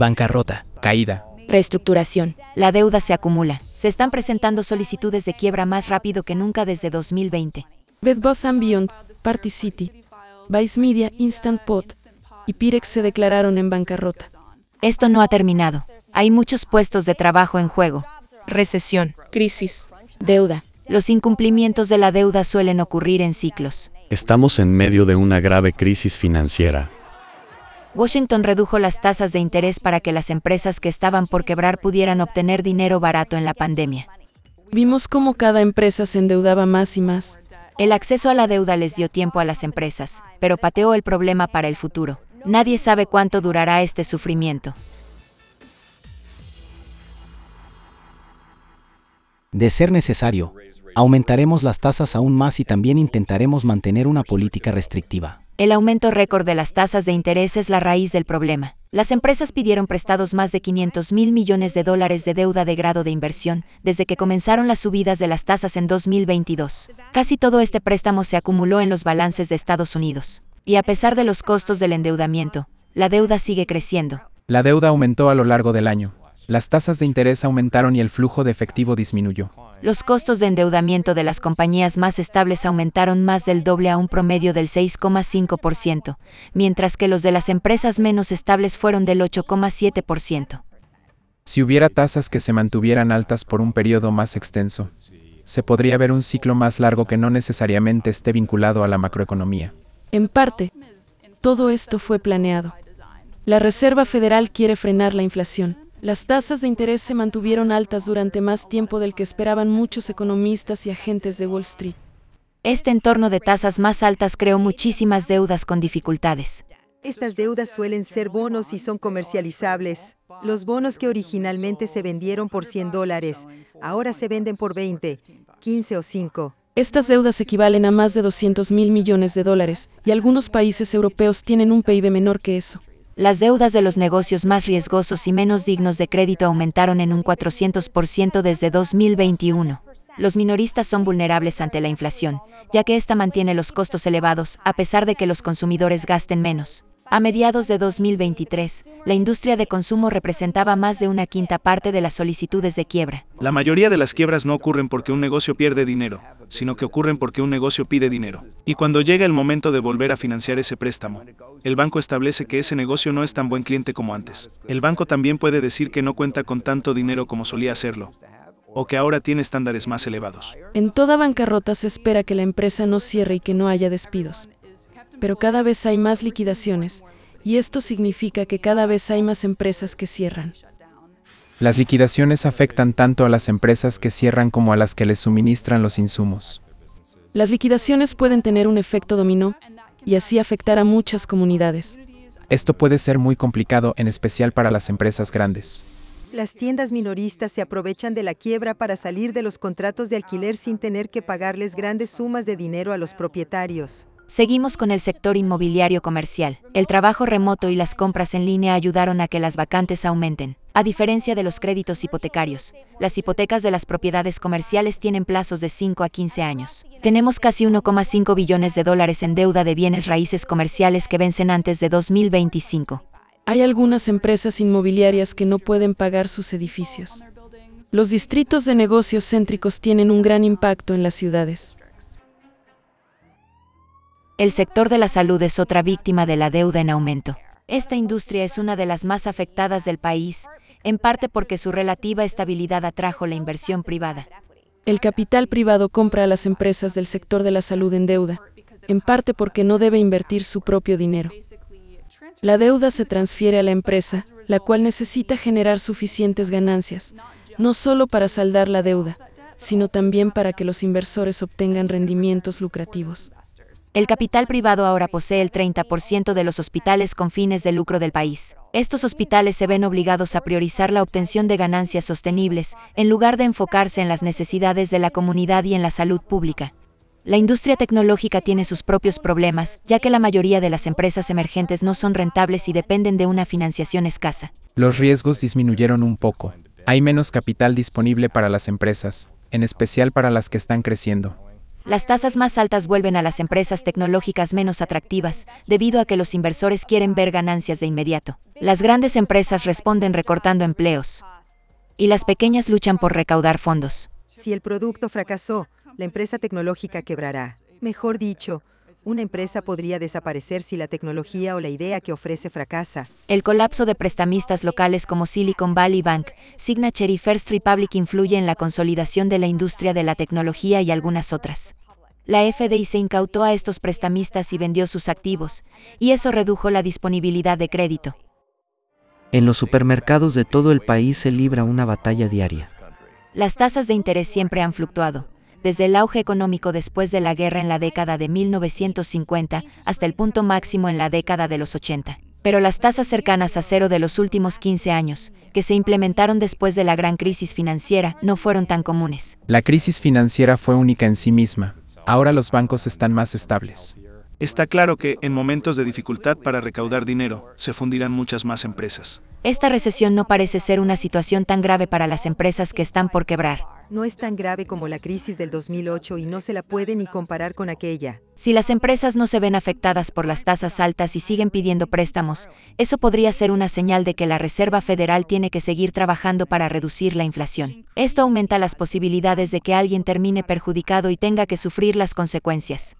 Bancarrota. Caída. Reestructuración. La deuda se acumula. Se están presentando solicitudes de quiebra más rápido que nunca desde 2020. Bed Bath Beyond, Party City, Vice Media, Instant Pot y Pirex se declararon en bancarrota. Esto no ha terminado. Hay muchos puestos de trabajo en juego. Recesión. Crisis. Deuda. Los incumplimientos de la deuda suelen ocurrir en ciclos. Estamos en medio de una grave crisis financiera. Washington redujo las tasas de interés para que las empresas que estaban por quebrar pudieran obtener dinero barato en la pandemia. Vimos cómo cada empresa se endeudaba más y más. El acceso a la deuda les dio tiempo a las empresas, pero pateó el problema para el futuro. Nadie sabe cuánto durará este sufrimiento. De ser necesario, aumentaremos las tasas aún más y también intentaremos mantener una política restrictiva. El aumento récord de las tasas de interés es la raíz del problema. Las empresas pidieron prestados más de 500 mil millones de dólares de deuda de grado de inversión desde que comenzaron las subidas de las tasas en 2022. Casi todo este préstamo se acumuló en los balances de Estados Unidos. Y a pesar de los costos del endeudamiento, la deuda sigue creciendo. La deuda aumentó a lo largo del año las tasas de interés aumentaron y el flujo de efectivo disminuyó. Los costos de endeudamiento de las compañías más estables aumentaron más del doble a un promedio del 6,5%, mientras que los de las empresas menos estables fueron del 8,7%. Si hubiera tasas que se mantuvieran altas por un periodo más extenso, se podría ver un ciclo más largo que no necesariamente esté vinculado a la macroeconomía. En parte, todo esto fue planeado. La Reserva Federal quiere frenar la inflación las tasas de interés se mantuvieron altas durante más tiempo del que esperaban muchos economistas y agentes de Wall Street. Este entorno de tasas más altas creó muchísimas deudas con dificultades. Estas deudas suelen ser bonos y son comercializables. Los bonos que originalmente se vendieron por 100 dólares, ahora se venden por 20, 15 o 5. Estas deudas equivalen a más de 200 mil millones de dólares, y algunos países europeos tienen un PIB menor que eso. Las deudas de los negocios más riesgosos y menos dignos de crédito aumentaron en un 400% desde 2021. Los minoristas son vulnerables ante la inflación, ya que ésta mantiene los costos elevados a pesar de que los consumidores gasten menos. A mediados de 2023, la industria de consumo representaba más de una quinta parte de las solicitudes de quiebra. La mayoría de las quiebras no ocurren porque un negocio pierde dinero, sino que ocurren porque un negocio pide dinero. Y cuando llega el momento de volver a financiar ese préstamo, el banco establece que ese negocio no es tan buen cliente como antes. El banco también puede decir que no cuenta con tanto dinero como solía hacerlo, o que ahora tiene estándares más elevados. En toda bancarrota se espera que la empresa no cierre y que no haya despidos pero cada vez hay más liquidaciones, y esto significa que cada vez hay más empresas que cierran. Las liquidaciones afectan tanto a las empresas que cierran como a las que les suministran los insumos. Las liquidaciones pueden tener un efecto dominó y así afectar a muchas comunidades. Esto puede ser muy complicado, en especial para las empresas grandes. Las tiendas minoristas se aprovechan de la quiebra para salir de los contratos de alquiler sin tener que pagarles grandes sumas de dinero a los propietarios. Seguimos con el sector inmobiliario comercial. El trabajo remoto y las compras en línea ayudaron a que las vacantes aumenten. A diferencia de los créditos hipotecarios, las hipotecas de las propiedades comerciales tienen plazos de 5 a 15 años. Tenemos casi 1,5 billones de dólares en deuda de bienes raíces comerciales que vencen antes de 2025. Hay algunas empresas inmobiliarias que no pueden pagar sus edificios. Los distritos de negocios céntricos tienen un gran impacto en las ciudades. El sector de la salud es otra víctima de la deuda en aumento. Esta industria es una de las más afectadas del país, en parte porque su relativa estabilidad atrajo la inversión privada. El capital privado compra a las empresas del sector de la salud en deuda, en parte porque no debe invertir su propio dinero. La deuda se transfiere a la empresa, la cual necesita generar suficientes ganancias, no solo para saldar la deuda, sino también para que los inversores obtengan rendimientos lucrativos. El capital privado ahora posee el 30% de los hospitales con fines de lucro del país. Estos hospitales se ven obligados a priorizar la obtención de ganancias sostenibles, en lugar de enfocarse en las necesidades de la comunidad y en la salud pública. La industria tecnológica tiene sus propios problemas, ya que la mayoría de las empresas emergentes no son rentables y dependen de una financiación escasa. Los riesgos disminuyeron un poco. Hay menos capital disponible para las empresas, en especial para las que están creciendo. Las tasas más altas vuelven a las empresas tecnológicas menos atractivas, debido a que los inversores quieren ver ganancias de inmediato. Las grandes empresas responden recortando empleos y las pequeñas luchan por recaudar fondos. Si el producto fracasó, la empresa tecnológica quebrará. Mejor dicho, una empresa podría desaparecer si la tecnología o la idea que ofrece fracasa. El colapso de prestamistas locales como Silicon Valley Bank, Signature y First Republic influye en la consolidación de la industria de la tecnología y algunas otras. La FDI se incautó a estos prestamistas y vendió sus activos, y eso redujo la disponibilidad de crédito. En los supermercados de todo el país se libra una batalla diaria. Las tasas de interés siempre han fluctuado desde el auge económico después de la guerra en la década de 1950 hasta el punto máximo en la década de los 80. Pero las tasas cercanas a cero de los últimos 15 años, que se implementaron después de la gran crisis financiera, no fueron tan comunes. La crisis financiera fue única en sí misma. Ahora los bancos están más estables. Está claro que, en momentos de dificultad para recaudar dinero, se fundirán muchas más empresas. Esta recesión no parece ser una situación tan grave para las empresas que están por quebrar no es tan grave como la crisis del 2008 y no se la puede ni comparar con aquella. Si las empresas no se ven afectadas por las tasas altas y siguen pidiendo préstamos, eso podría ser una señal de que la Reserva Federal tiene que seguir trabajando para reducir la inflación. Esto aumenta las posibilidades de que alguien termine perjudicado y tenga que sufrir las consecuencias.